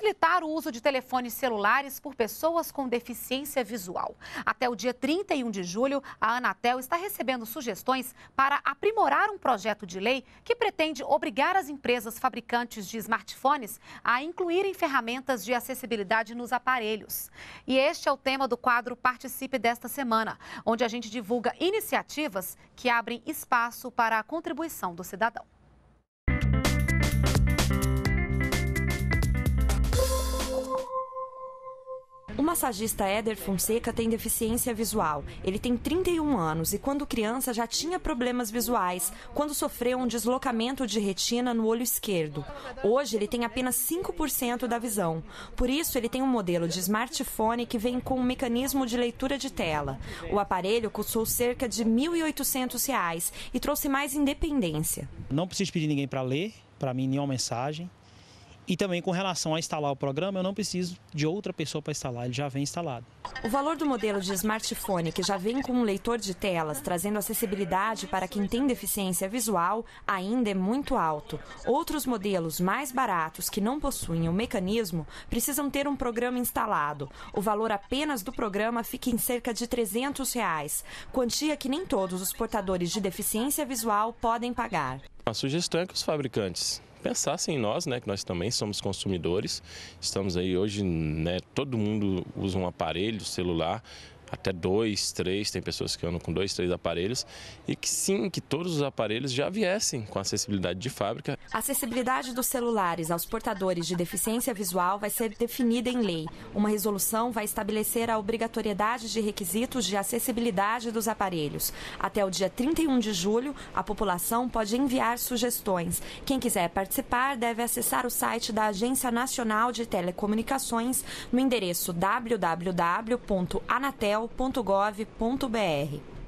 facilitar o uso de telefones celulares por pessoas com deficiência visual. Até o dia 31 de julho, a Anatel está recebendo sugestões para aprimorar um projeto de lei que pretende obrigar as empresas fabricantes de smartphones a incluírem ferramentas de acessibilidade nos aparelhos. E este é o tema do quadro Participe desta semana, onde a gente divulga iniciativas que abrem espaço para a contribuição do cidadão. O massagista Éder Fonseca tem deficiência visual. Ele tem 31 anos e, quando criança, já tinha problemas visuais quando sofreu um deslocamento de retina no olho esquerdo. Hoje, ele tem apenas 5% da visão. Por isso, ele tem um modelo de smartphone que vem com um mecanismo de leitura de tela. O aparelho custou cerca de R$ 1.800 e trouxe mais independência. Não preciso pedir ninguém para ler, para mim, nenhuma mensagem e também com relação a instalar o programa, eu não preciso de outra pessoa para instalar, ele já vem instalado. O valor do modelo de smartphone, que já vem com um leitor de telas, trazendo acessibilidade para quem tem deficiência visual, ainda é muito alto. Outros modelos mais baratos que não possuem o mecanismo precisam ter um programa instalado. O valor apenas do programa fica em cerca de 300 reais, quantia que nem todos os portadores de deficiência visual podem pagar. A sugestão é que os fabricantes pensassem em nós, né, que nós também somos consumidores. Estamos aí hoje, né, todo mundo usa um aparelho celular, até dois, três, tem pessoas que andam com dois, três aparelhos, e que sim, que todos os aparelhos já viessem com acessibilidade de fábrica. A acessibilidade dos celulares aos portadores de deficiência visual vai ser definida em lei. Uma resolução vai estabelecer a obrigatoriedade de requisitos de acessibilidade dos aparelhos. Até o dia 31 de julho, a população pode enviar sugestões. Quem quiser participar deve acessar o site da Agência Nacional de Telecomunicações no endereço www.anatel tel.gov.br.